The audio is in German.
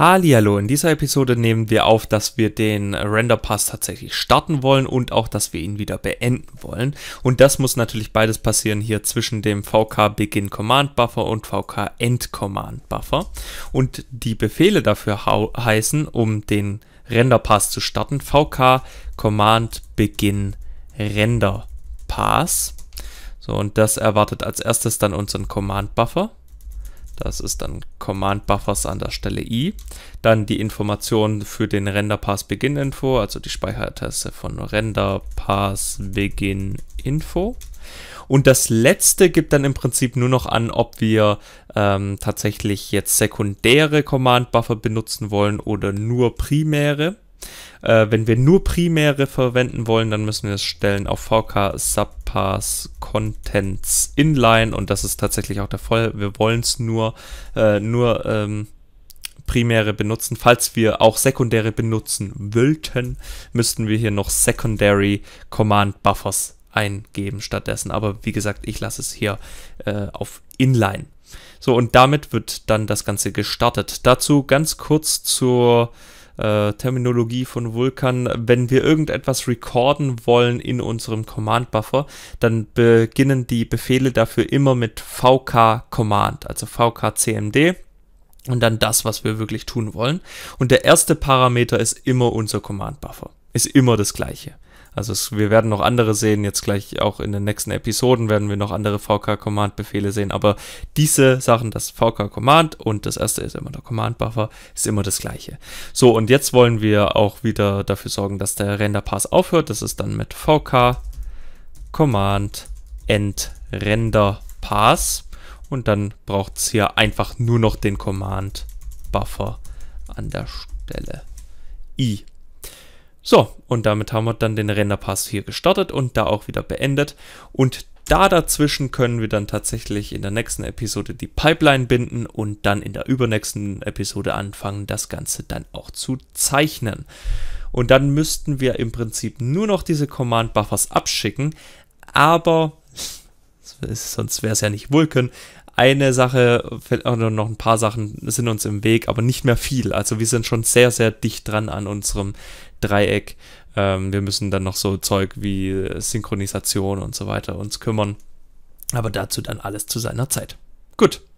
Hallihallo, in dieser Episode nehmen wir auf, dass wir den Render Pass tatsächlich starten wollen und auch, dass wir ihn wieder beenden wollen. Und das muss natürlich beides passieren hier zwischen dem VK Begin Command Buffer und VK End Command Buffer. Und die Befehle dafür heißen, um den Render Pass zu starten, VK Command Begin Render Pass. So, und das erwartet als erstes dann unseren Command Buffer. Das ist dann Command Buffers an der Stelle i. Dann die Information für den Render Pass Begin Info, also die Speichertaste von Render Pass Begin Info. Und das letzte gibt dann im Prinzip nur noch an, ob wir ähm, tatsächlich jetzt sekundäre Command Buffer benutzen wollen oder nur primäre. Äh, wenn wir nur primäre verwenden wollen, dann müssen wir es stellen auf VK Subpass Contents Inline und das ist tatsächlich auch der Fall. Wir wollen es nur, äh, nur ähm, primäre benutzen. Falls wir auch sekundäre benutzen wollten, müssten wir hier noch Secondary Command Buffers eingeben stattdessen. Aber wie gesagt, ich lasse es hier äh, auf Inline. So, und damit wird dann das Ganze gestartet. Dazu ganz kurz zur äh, Terminologie von Vulkan, wenn wir irgendetwas recorden wollen in unserem Command-Buffer, dann beginnen die Befehle dafür immer mit VK-Command, also VK-CMD und dann das, was wir wirklich tun wollen. Und der erste Parameter ist immer unser Command-Buffer, ist immer das gleiche. Also es, wir werden noch andere sehen, jetzt gleich auch in den nächsten Episoden werden wir noch andere VK-Command-Befehle sehen, aber diese Sachen, das VK-Command und das erste ist immer der Command-Buffer, ist immer das gleiche. So, und jetzt wollen wir auch wieder dafür sorgen, dass der Render-Pass aufhört. Das ist dann mit VK Command End Render Pass und dann braucht es hier einfach nur noch den Command Buffer an der Stelle. I. So, und damit haben wir dann den Renderpass hier gestartet und da auch wieder beendet. Und da dazwischen können wir dann tatsächlich in der nächsten Episode die Pipeline binden und dann in der übernächsten Episode anfangen, das Ganze dann auch zu zeichnen. Und dann müssten wir im Prinzip nur noch diese Command-Buffers abschicken, aber sonst wäre es ja nicht Vulkan, eine Sache oder noch ein paar Sachen sind uns im Weg, aber nicht mehr viel. Also wir sind schon sehr, sehr dicht dran an unserem Dreieck. Ähm, wir müssen dann noch so Zeug wie Synchronisation und so weiter uns kümmern. Aber dazu dann alles zu seiner Zeit. Gut,